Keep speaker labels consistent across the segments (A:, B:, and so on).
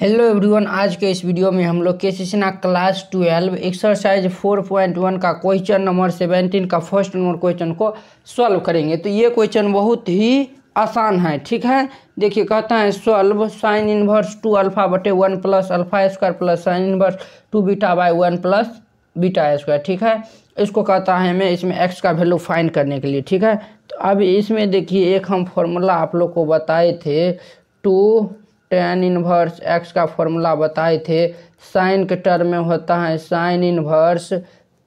A: hello everyone आज के इस वीडियो में हम लोग के सीना क्लास ट्वेल्व एक्सरसाइज 4.1 का क्वेश्चन नंबर 17 का फर्स्ट नंबर क्वेश्चन को सॉल्व करेंगे तो ये क्वेश्चन बहुत ही आसान है ठीक है देखिए कहता है solve sine inverse two alpha बटे one plus alpha square plus sine inverse two beta by one plus beta square ठीक है इसको कहता है हमें इसमें एक्स का वैल्यू फाइंड करने के लिए ठीक है तो अब इसमें देखिए एक हम फॉर्मूला आप लोग को बताए थे टू टेन इनवर्स एक्स का फॉर्मूला बताए थे साइन के टर्म में होता है साइन इनवर्स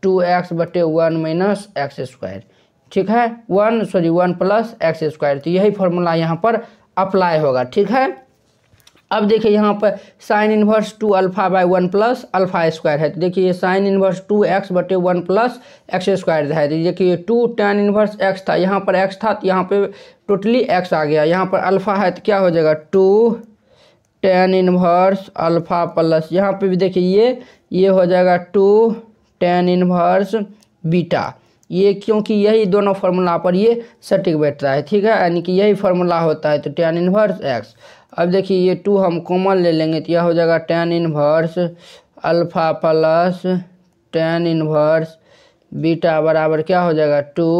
A: टू एक्स बटे वन माइनस एक्स स्क्वायर ठीक है one sorry one plus x square तो यही फॉर्मूला यहाँ पर अप्लाई होगा ठीक है अब देखिए यहाँ पर sine inverse two alpha by one plus alpha square है तो देखिए ये साइन इनवर्स टू एक्स बटे वन प्लस एक्स स्क्वायर है तो देखिए टू टेन इनवर्स एक्स था यहाँ पर एक्स था तो यहाँ पे टोटली एक्स आ गया यहाँ पर अल्फा है तो क्या हो जाएगा two tan inverse alpha plus यहाँ पे भी देखिए ये ये हो जाएगा टू टेन इनवर्स बीटा ये क्योंकि यही दोनों फार्मूला पर ये सटीक बैठता है ठीक है यानी कि यही फार्मूला होता है तो टेन इनवर्स एक्स अब देखिए ये टू हम कॉमन ले लेंगे तो यह हो जाएगा tan inverse alpha plus tan inverse beta बराबर क्या हो जाएगा टू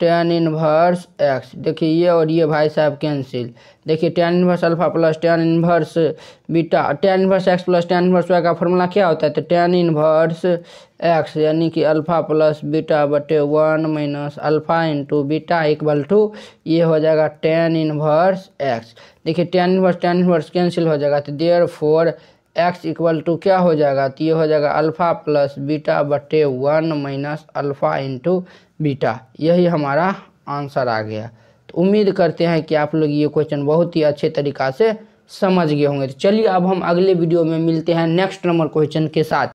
A: टेन इनवर्स एक्स देखिए ये और ये भाई साहब कैंसिल देखिए tan inverse alpha plus tan inverse beta tan inverse x plus tan inverse y का फॉर्मूला क्या होता है तो टेन इनवर्स एक्स यानी कि अल्फा प्लस बीटा बटे one minus alpha into beta equal to ये हो जाएगा टेन इनवर्स एक्स देखिए tan inverse tan inverse cancel हो जाएगा तो therefore x equal to क्या हो जाएगा तो ये हो जाएगा अल्फ़ा प्लस बीटा बटे one minus alpha into beta यही हमारा आंसर आ गया तो उम्मीद करते हैं कि आप लोग ये क्वेश्चन बहुत ही अच्छे तरीक़ा से समझ गए होंगे तो चलिए अब हम अगले वीडियो में मिलते हैं नेक्स्ट नंबर क्वेश्चन के साथ